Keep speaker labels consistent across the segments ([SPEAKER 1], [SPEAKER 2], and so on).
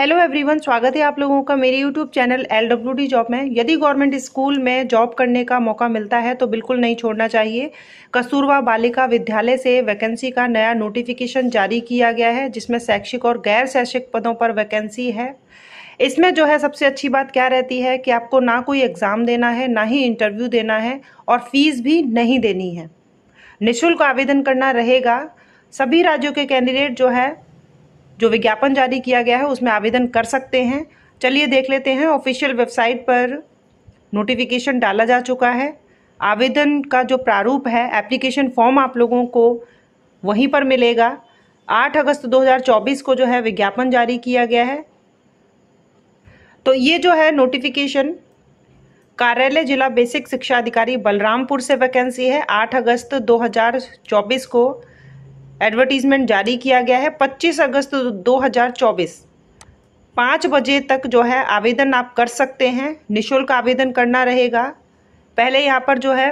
[SPEAKER 1] hello everyone स्वागत है आप लोगों का मेरे YouTube channel L W D job में यदि गवर्नमेंट स्कूल में जॉब करने का मौका मिलता है तो बिल्कुल नहीं छोड़ना चाहिए कस्तूरबा बालिका विद्यालय से वैकेंसी का नया नोटिफिकेशन जारी किया गया है जिसमें शैक्षिक और गैर शैक्षिक पदों पर वैकेंसी है इसमें जो है सबसे अच्छी बात क्या रहती है कि आपको ना कोई एग्ज़ाम देना है ना ही इंटरव्यू देना है और फीस भी नहीं देनी है निःशुल्क आवेदन करना रहेगा सभी राज्यों के कैंडिडेट जो है जो विज्ञापन जारी किया गया है उसमें आवेदन कर सकते हैं चलिए देख लेते हैं ऑफिशियल वेबसाइट पर नोटिफिकेशन डाला जा चुका है आवेदन का जो प्रारूप है एप्लीकेशन फॉर्म आप लोगों को वहीं पर मिलेगा 8 अगस्त 2024 को जो है विज्ञापन जारी किया गया है तो ये जो है नोटिफिकेशन कार्यालय जिला बेसिक शिक्षा अधिकारी बलरामपुर से वैकेंसी है 8 अगस्त 2024 को एडवर्टीज़मेंट जारी किया गया है 25 अगस्त 2024 पाँच बजे तक जो है आवेदन आप कर सकते हैं निशुल्क आवेदन करना रहेगा पहले यहाँ पर जो है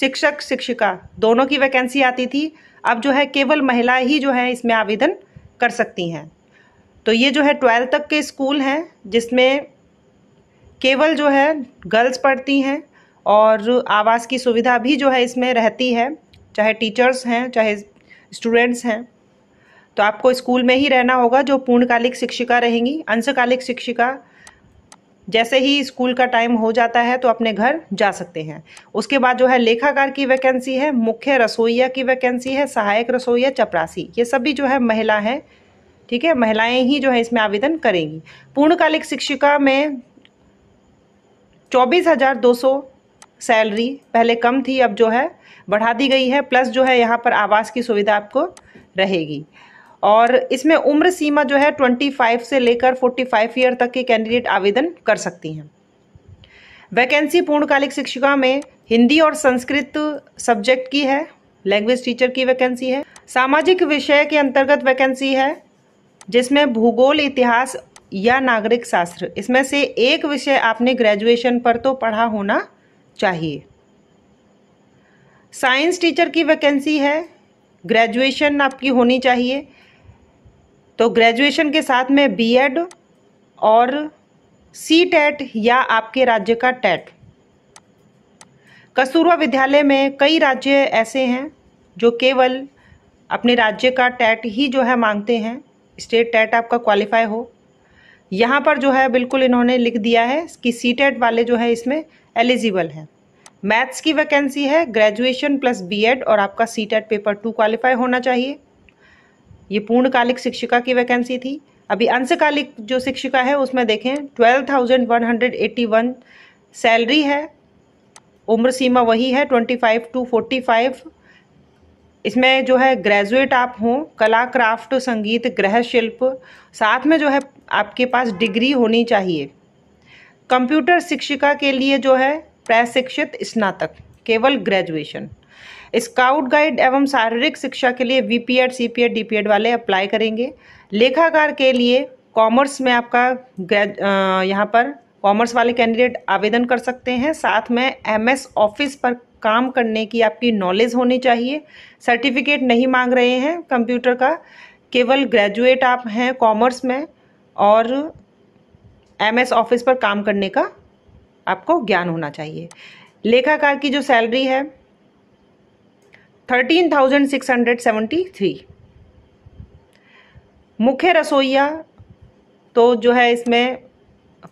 [SPEAKER 1] शिक्षक शिक्षिका दोनों की वैकेंसी आती थी अब जो है केवल महिला ही जो है इसमें आवेदन कर सकती हैं तो ये जो है ट्वेल्थ तक के स्कूल हैं जिसमें केवल जो है गर्ल्स पढ़ती हैं और आवास की सुविधा भी जो है इसमें रहती है चाहे टीचर्स हैं चाहे स्टूडेंट्स हैं तो आपको स्कूल में ही रहना होगा जो पूर्णकालिक शिक्षिका रहेंगी अंशकालिक शिक्षिका जैसे ही स्कूल का टाइम हो जाता है तो अपने घर जा सकते हैं उसके बाद जो है लेखाकार की वैकेंसी है मुख्य रसोईया की वैकेंसी है सहायक रसोईया चपरासी ये सभी जो है महिला हैं ठीक है महिलाएं ही जो है इसमें आवेदन करेंगी पूर्णकालिक शिक्षिका में चौबीस हज़ार दो सौ सैलरी पहले कम थी अब जो है बढ़ा दी गई है प्लस जो है यहाँ पर आवास की सुविधा आपको रहेगी और इसमें उम्र सीमा जो है 25 से लेकर 45 ईयर तक के कैंडिडेट आवेदन कर सकती हैं वैकेंसी पूर्णकालिक शिक्षिका में हिंदी और संस्कृत सब्जेक्ट की है लैंग्वेज टीचर की वैकेंसी है सामाजिक विषय के अंतर्गत वैकेंसी है जिसमें भूगोल इतिहास या नागरिक शास्त्र इसमें से एक विषय आपने ग्रेजुएशन पर तो पढ़ा होना चाहिए साइंस टीचर की वैकेंसी है ग्रेजुएशन आपकी होनी चाहिए तो ग्रेजुएशन के साथ में बीएड और सी टेट e या आपके राज्य का टेट e कस्तूरबा विद्यालय में कई राज्य ऐसे हैं जो केवल अपने राज्य का टेट e ही जो है मांगते हैं स्टेट टेट आपका क्वालिफाई हो यहाँ पर जो है बिल्कुल इन्होंने लिख दिया है कि सीटेट e वाले जो है इसमें एलिजिबल हैं मैथ्स की वैकेंसी है ग्रेजुएशन प्लस बीएड और आपका सीटेट पेपर टू क्वालिफाई होना चाहिए ये पूर्णकालिक शिक्षिका की वैकेंसी थी अभी अंशकालिक जो शिक्षिका है उसमें देखें twelve thousand one hundred eighty one salary है उम्र सीमा वही है twenty five to forty five इसमें जो है ग्रेजुएट आप हों कला क्राफ्ट संगीत गृह शिल्प साथ में जो है आपके पास डिग्री होनी चाहिए कंप्यूटर शिक्षिका के लिए जो है प्रशिक्षित स्नातक केवल ग्रेजुएशन स्काउट गाइड एवं शारीरिक शिक्षा के लिए B P Ed C P Ed D P Ed वाले अप्लाई करेंगे लेखाकार के लिए कॉमर्स में आपका ग्रेज यहाँ पर कॉमर्स वाले कैंडिडेट आवेदन कर सकते हैं साथ में एमएस ऑफिस पर काम करने की आपकी नॉलेज होनी चाहिए सर्टिफिकेट नहीं मांग रहे हैं कंप्यूटर का केवल ग्रेजुएट आप हैं कॉमर्स में और एम एस ऑफिस पर काम करने का आपको ज्ञान होना चाहिए लेखाकार की जो सैलरी है thirteen thousand six hundred seventy three मुख्य रसोईया तो जो है इसमें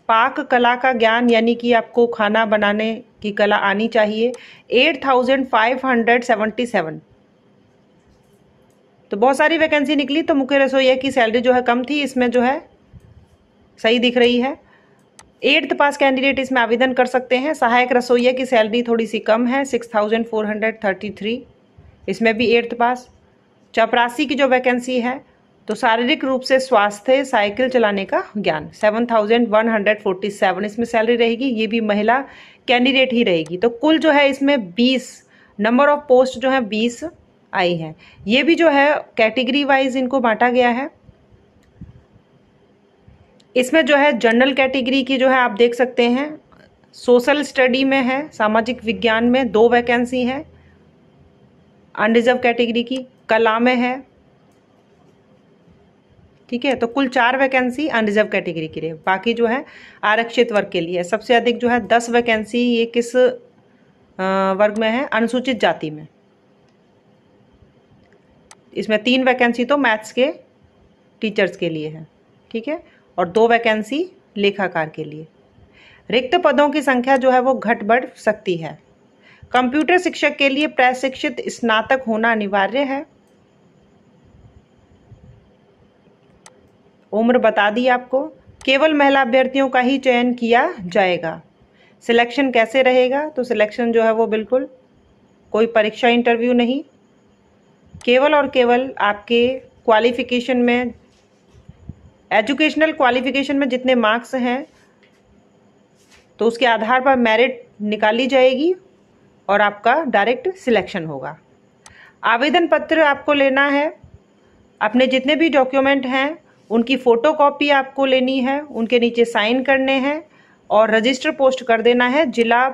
[SPEAKER 1] पाक कला का ज्ञान यानी कि आपको खाना बनाने की कला आनी चाहिए eight thousand five hundred seventy seven तो बहुत सारी वैकेंसी निकली तो मुख्य रसोईया की सैलरी जो है कम थी इसमें जो है सही दिख रही है एट्थ पास कैंडिडेट इसमें आवेदन कर सकते हैं सहायक रसोइया की सैलरी थोड़ी सी कम है six thousand four hundred thirty three इसमें भी एट्थ पास चपरासी की जो वैकेंसी है तो शारीरिक रूप से स्वास्थ्य साइकिल चलाने का ज्ञान seven thousand one hundred forty seven इसमें सैलरी रहेगी ये भी महिला कैंडिडेट ही रहेगी तो कुल जो है इसमें बीस नंबर ऑफ पोस्ट जो है बीस आई हैं ये भी जो है कैटेगरी वाइज इनको बांटा गया है इसमें जो है जनरल कैटेगरी की जो है आप देख सकते हैं सोशल स्टडी में है सामाजिक विज्ञान में दो वैकेंसी हैं अनरिजर्व कैटेगरी की कला में है ठीक है तो कुल चार वैकेंसी अनरिजर्व कैटेगरी के लिए बाकी जो है आरक्षित वर्ग के लिए सबसे अधिक जो है दस वैकेंसी ये किस वर्ग में है अनुसूचित जाति में इसमें तीन वैकेंसी तो मैथ्स के टीचर्स के लिए है ठीक है और दो वैकेंसी लेखाकार के लिए रिक्त पदों की संख्या जो है वो घट बढ़ सकती है कंप्यूटर शिक्षक के लिए प्रशिक्षित स्नातक होना अनिवार्य है उम्र बता दी आपको केवल महिला अभ्यर्थियों का ही चयन किया जाएगा सिलेक्शन कैसे रहेगा तो सिलेक्शन जो है वो बिल्कुल कोई परीक्षा इंटरव्यू नहीं केवल और केवल आपके क्वालिफिकेशन में एजुकेशनल क्वालिफिकेशन में जितने मार्क्स हैं तो उसके आधार पर मेरिट निकाली जाएगी और आपका डायरेक्ट सिलेक्शन होगा आवेदन पत्र आपको लेना है अपने जितने भी डॉक्यूमेंट हैं उनकी फ़ोटो कॉपी आपको लेनी है उनके नीचे साइन करने हैं और रजिस्टर पोस्ट कर देना है जिला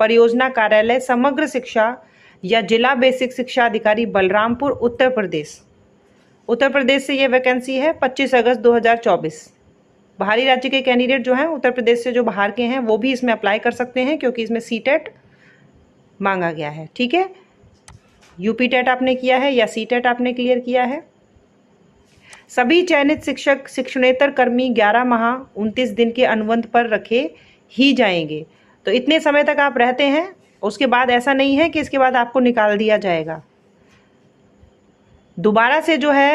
[SPEAKER 1] परियोजना कार्यालय समग्र शिक्षा या जिला बेसिक शिक्षा अधिकारी बलरामपुर उत्तर प्रदेश उत्तर प्रदेश से ये वैकेंसी है 25 अगस्त 2024 बाहरी राज्य के कैंडिडेट जो हैं उत्तर प्रदेश से जो बाहर के हैं वो भी इसमें अप्लाई कर सकते हैं क्योंकि इसमें सी टेट e मांगा गया है ठीक है यूपी टेट e आपने किया है या सी टेट e आपने क्लियर किया है सभी चयनित शिक्षक शिक्षणेतर कर्मी 11 माह 29 दिन के अनुबंध पर रखे ही जाएंगे तो इतने समय तक आप रहते हैं उसके बाद ऐसा नहीं है कि इसके बाद आपको निकाल दिया जाएगा दोबारा से जो है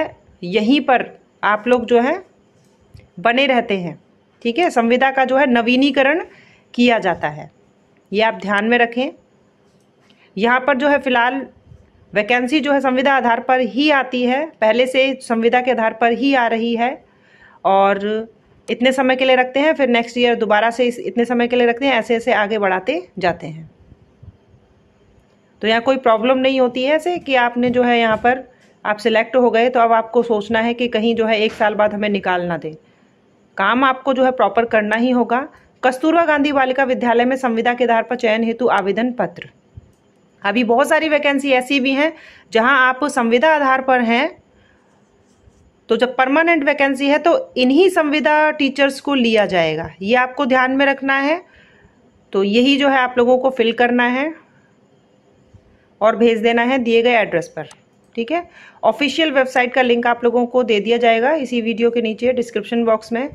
[SPEAKER 1] यहीं पर आप लोग जो है बने रहते हैं ठीक है संविदा का जो है नवीनीकरण किया जाता है ये आप ध्यान में रखें यहाँ पर जो है फिलहाल वैकेंसी जो है संविदा आधार पर ही आती है पहले से संविदा के आधार पर ही आ रही है और इतने समय के लिए रखते हैं फिर नेक्स्ट ईयर दोबारा से इस इतने समय के लिए रखते हैं ऐसे ऐसे आगे बढ़ाते जाते हैं तो यहाँ कोई प्रॉब्लम नहीं होती है ऐसे कि आपने जो है यहाँ पर आप सिलेक्ट हो गए तो अब आपको सोचना है कि कहीं जो है एक साल बाद हमें निकाल ना दें काम आपको जो है प्रॉपर करना ही होगा कस्तूरबा गांधी बालिका विद्यालय में संविदा के आधार पर चयन हेतु आवेदन पत्र अभी बहुत सारी वैकेंसी ऐसी भी हैं जहां आप संविदा आधार पर हैं तो जब परमानेंट वैकेंसी है तो इन्हीं संविदा टीचर्स को लिया जाएगा ये आपको ध्यान में रखना है तो यही जो है आप लोगों को फिल करना है और भेज देना है दिए गए एड्रेस पर ठीक है ऑफिशियल वेबसाइट का लिंक आप लोगों को दे दिया जाएगा इसी वीडियो के नीचे डिस्क्रिप्शन बॉक्स में